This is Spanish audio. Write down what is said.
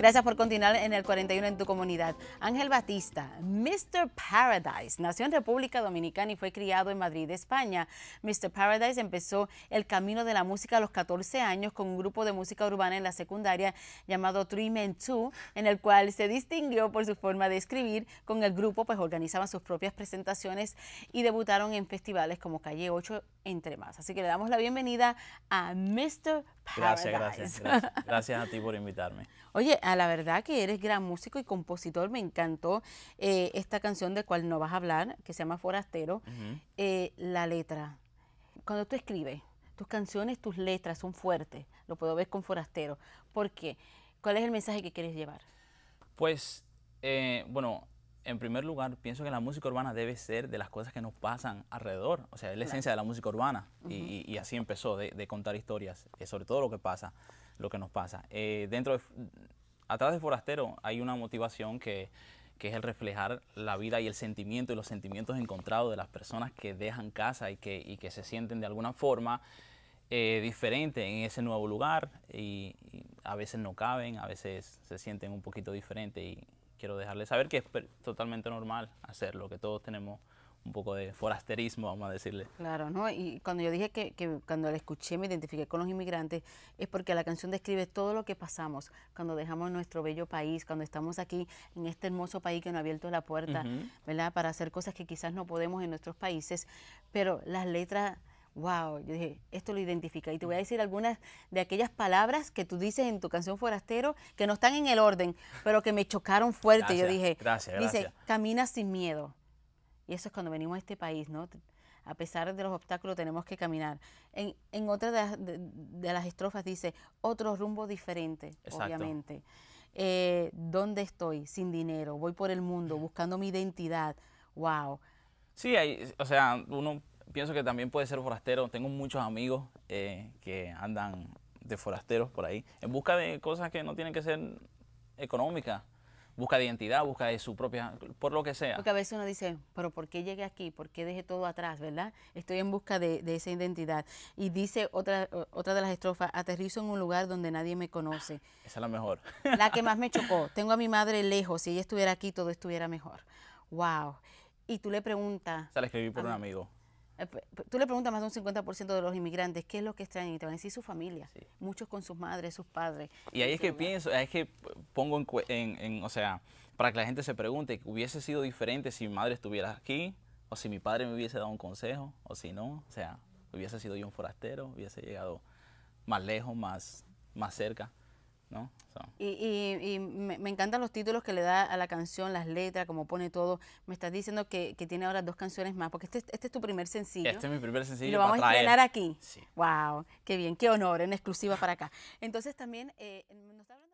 Gracias por continuar en el 41 en tu comunidad. Ángel Batista, Mr. Paradise, nació en República Dominicana y fue criado en Madrid, España. Mr. Paradise empezó el camino de la música a los 14 años con un grupo de música urbana en la secundaria llamado Three Men Two, en el cual se distinguió por su forma de escribir. Con el grupo, pues organizaban sus propias presentaciones y debutaron en festivales como Calle 8, entre más. Así que le damos la bienvenida a Mr. Paradise. Gracias, gracias. Gracias, a ti por invitarme. Oye, Ah, la verdad que eres gran músico y compositor. Me encantó eh, esta canción de cual no vas a hablar, que se llama Forastero. Eh, la letra. Cuando tú escribes, tus canciones, tus letras son fuertes. Lo puedo ver con Forastero. ¿Por qué? ¿Cuál es el mensaje que quieres llevar? Pues, eh, bueno, en primer lugar, pienso que la música urbana debe ser de las cosas que nos pasan alrededor. O sea, es la esencia de la música urbana. y, así empezó, de, contar historias, sobre todo lo que pasa, lo que nos pasa. dentro de, atrás de Forastero hay una motivación que, es el reflejar la vida y el sentimiento y los sentimientos encontrados de las personas que dejan casa y que, y que se sienten de alguna forma eh, diferente en ese nuevo lugar y, a veces no caben, a veces se sienten un poquito diferente y quiero dejarles saber que es totalmente normal lo que todos tenemos un poco de forasterismo, vamos a decirle. Claro, ¿no? Y cuando yo dije que, cuando la escuché me identifiqué con los inmigrantes, es porque la canción describe todo lo que pasamos cuando dejamos nuestro bello país, cuando estamos aquí en este hermoso país que nos ha abierto la puerta, ¿verdad? Para hacer cosas que quizás no podemos en nuestros países, pero las letras wow, yo dije, esto lo identifica. Y te voy a decir algunas de aquellas palabras que tú dices en tu canción Forastero, que no están en el orden, pero que me chocaron fuerte. yo dije, gracias, gracias. dice, camina sin miedo, y eso es cuando venimos a este país, ¿no? A pesar de los obstáculos tenemos que caminar. En, otra de, las, estrofas dice, otro rumbo diferente, obviamente. Eh, ¿Dónde estoy? Sin dinero, voy por el mundo buscando mi identidad. ¡Wow! Sí, hay, o sea, uno pienso que también puede ser forastero. Tengo muchos amigos eh, que andan de forasteros por ahí en busca de cosas que no tienen que ser económicas busca de identidad, busca de su propia, por lo que sea. Porque a veces uno dice, pero ¿por qué llegué aquí? ¿Por qué dejé todo atrás? ¿Verdad? Estoy en busca de, esa identidad. Y dice otra, otra de las estrofas, aterrizo en un lugar donde nadie me conoce. Ah, esa es la mejor. La que más me chocó. Tengo a mi madre lejos, si ella estuviera aquí todo estuviera mejor. Wow. Y tú le preguntas... O la escribí por un ah. amigo. Eh, tú le preguntas más de un 50% de los inmigrantes qué es lo que extrañan y te van a decir su familia, muchos con sus madres, sus padres. Y ahí es que pienso, ahí es que pongo en, o sea, para que la gente se pregunte, ¿hubiese sido diferente si mi madre estuviera aquí? ¿O si mi padre me hubiese dado un consejo? ¿O si no? O sea, hubiese sido yo un forastero, hubiese llegado más lejos, más, más cerca. Y, y, me, encantan los títulos que le da a la canción, las letras, como pone todo. Me estás diciendo que, que tiene ahora dos canciones más, porque este, este, es tu primer sencillo. Este es mi primer sencillo. lo vamos a estrenar aquí. ¡Wow! ¡Qué bien! ¡Qué honor! En exclusiva para acá. Entonces también eh, nos